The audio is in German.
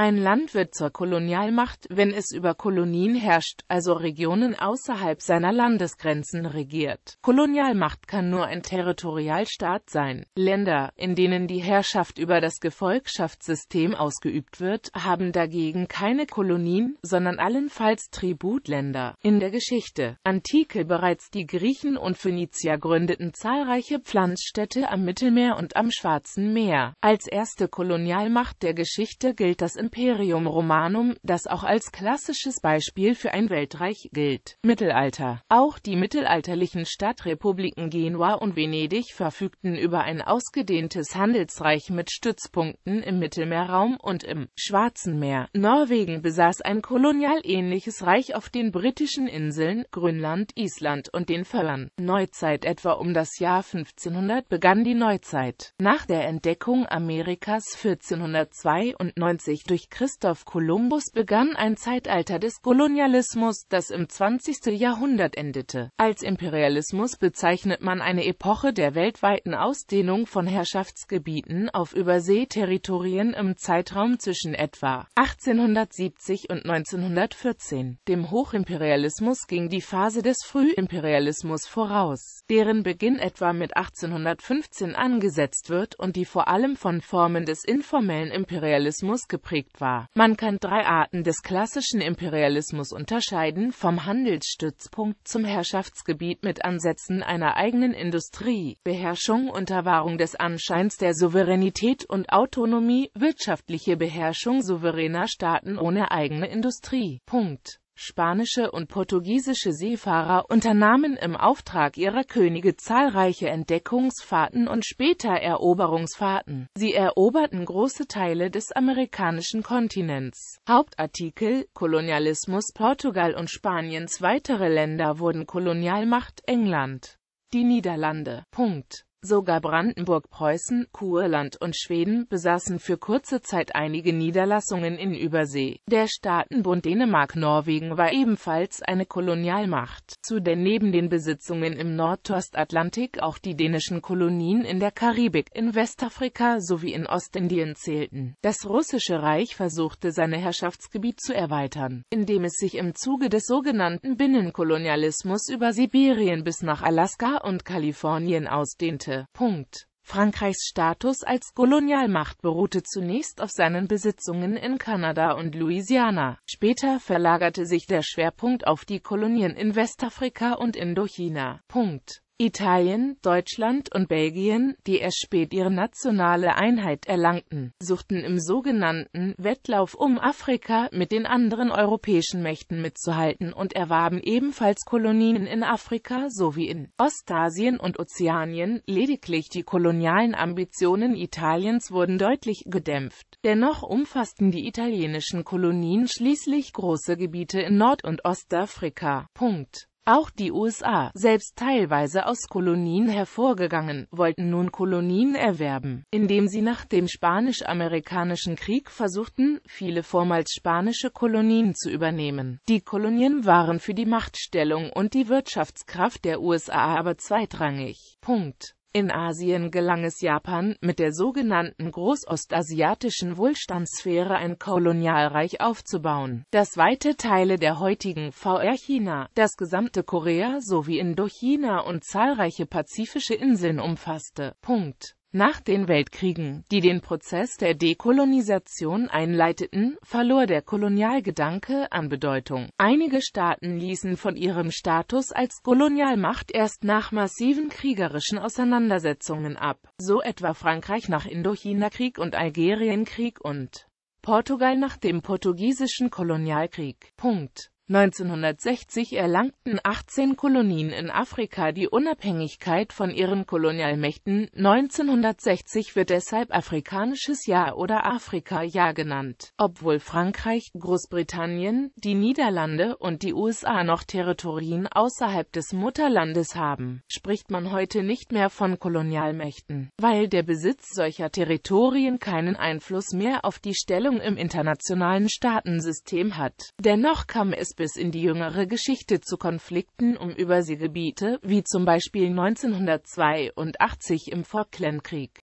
Ein Land wird zur Kolonialmacht, wenn es über Kolonien herrscht, also Regionen außerhalb seiner Landesgrenzen regiert. Kolonialmacht kann nur ein Territorialstaat sein. Länder, in denen die Herrschaft über das Gefolgschaftssystem ausgeübt wird, haben dagegen keine Kolonien, sondern allenfalls Tributländer. In der Geschichte Antike bereits die Griechen und Phönizier gründeten zahlreiche Pflanzstädte am Mittelmeer und am Schwarzen Meer. Als erste Kolonialmacht der Geschichte gilt das Imperium Romanum, das auch als klassisches Beispiel für ein Weltreich gilt. Mittelalter Auch die mittelalterlichen Stadtrepubliken Genua und Venedig verfügten über ein ausgedehntes Handelsreich mit Stützpunkten im Mittelmeerraum und im Schwarzen Meer. Norwegen besaß ein kolonialähnliches Reich auf den britischen Inseln, Grönland, Island und den Föhren. Neuzeit etwa um das Jahr 1500 begann die Neuzeit. Nach der Entdeckung Amerikas 1492 durch durch Christoph Kolumbus begann ein Zeitalter des Kolonialismus, das im 20. Jahrhundert endete. Als Imperialismus bezeichnet man eine Epoche der weltweiten Ausdehnung von Herrschaftsgebieten auf Überseeterritorien im Zeitraum zwischen etwa 1870 und 1914. Dem Hochimperialismus ging die Phase des Frühimperialismus voraus, deren Beginn etwa mit 1815 angesetzt wird und die vor allem von Formen des informellen Imperialismus geprägt geprägt war. Man kann drei Arten des klassischen Imperialismus unterscheiden, vom Handelsstützpunkt zum Herrschaftsgebiet mit Ansätzen einer eigenen Industrie, Beherrschung unter Wahrung des Anscheins der Souveränität und Autonomie, wirtschaftliche Beherrschung souveräner Staaten ohne eigene Industrie. Punkt Spanische und portugiesische Seefahrer unternahmen im Auftrag ihrer Könige zahlreiche Entdeckungsfahrten und später Eroberungsfahrten. Sie eroberten große Teile des amerikanischen Kontinents. Hauptartikel Kolonialismus Portugal und Spaniens Weitere Länder wurden Kolonialmacht England. Die Niederlande. Punkt. Sogar Brandenburg, Preußen, Kurland und Schweden besaßen für kurze Zeit einige Niederlassungen in Übersee. Der Staatenbund Dänemark-Norwegen war ebenfalls eine Kolonialmacht, zu der neben den Besitzungen im Nordostatlantik auch die dänischen Kolonien in der Karibik, in Westafrika sowie in Ostindien zählten. Das russische Reich versuchte seine Herrschaftsgebiet zu erweitern, indem es sich im Zuge des sogenannten Binnenkolonialismus über Sibirien bis nach Alaska und Kalifornien ausdehnte hatte. Punkt. Frankreichs Status als Kolonialmacht beruhte zunächst auf seinen Besitzungen in Kanada und Louisiana. Später verlagerte sich der Schwerpunkt auf die Kolonien in Westafrika und Indochina. Punkt. Italien, Deutschland und Belgien, die erst spät ihre nationale Einheit erlangten, suchten im sogenannten Wettlauf um Afrika mit den anderen europäischen Mächten mitzuhalten und erwarben ebenfalls Kolonien in Afrika sowie in Ostasien und Ozeanien, lediglich die kolonialen Ambitionen Italiens wurden deutlich gedämpft. Dennoch umfassten die italienischen Kolonien schließlich große Gebiete in Nord- und Ostafrika. Punkt. Auch die USA, selbst teilweise aus Kolonien hervorgegangen, wollten nun Kolonien erwerben, indem sie nach dem Spanisch-Amerikanischen Krieg versuchten, viele vormals spanische Kolonien zu übernehmen. Die Kolonien waren für die Machtstellung und die Wirtschaftskraft der USA aber zweitrangig. Punkt. In Asien gelang es Japan, mit der sogenannten großostasiatischen Wohlstandssphäre ein Kolonialreich aufzubauen, das weite Teile der heutigen VR China, das gesamte Korea sowie Indochina und zahlreiche pazifische Inseln umfasste. Punkt. Nach den Weltkriegen, die den Prozess der Dekolonisation einleiteten, verlor der Kolonialgedanke an Bedeutung. Einige Staaten ließen von ihrem Status als Kolonialmacht erst nach massiven kriegerischen Auseinandersetzungen ab, so etwa Frankreich nach Indochinakrieg und Algerienkrieg und Portugal nach dem portugiesischen Kolonialkrieg. Punkt. 1960 erlangten 18 Kolonien in Afrika die Unabhängigkeit von ihren Kolonialmächten, 1960 wird deshalb Afrikanisches Jahr oder Afrika-Jahr genannt. Obwohl Frankreich, Großbritannien, die Niederlande und die USA noch Territorien außerhalb des Mutterlandes haben, spricht man heute nicht mehr von Kolonialmächten, weil der Besitz solcher Territorien keinen Einfluss mehr auf die Stellung im internationalen Staatensystem hat. Dennoch kam es bis in die jüngere Geschichte zu Konflikten um Überseegebiete, wie zum Beispiel 1982 im Falklandkrieg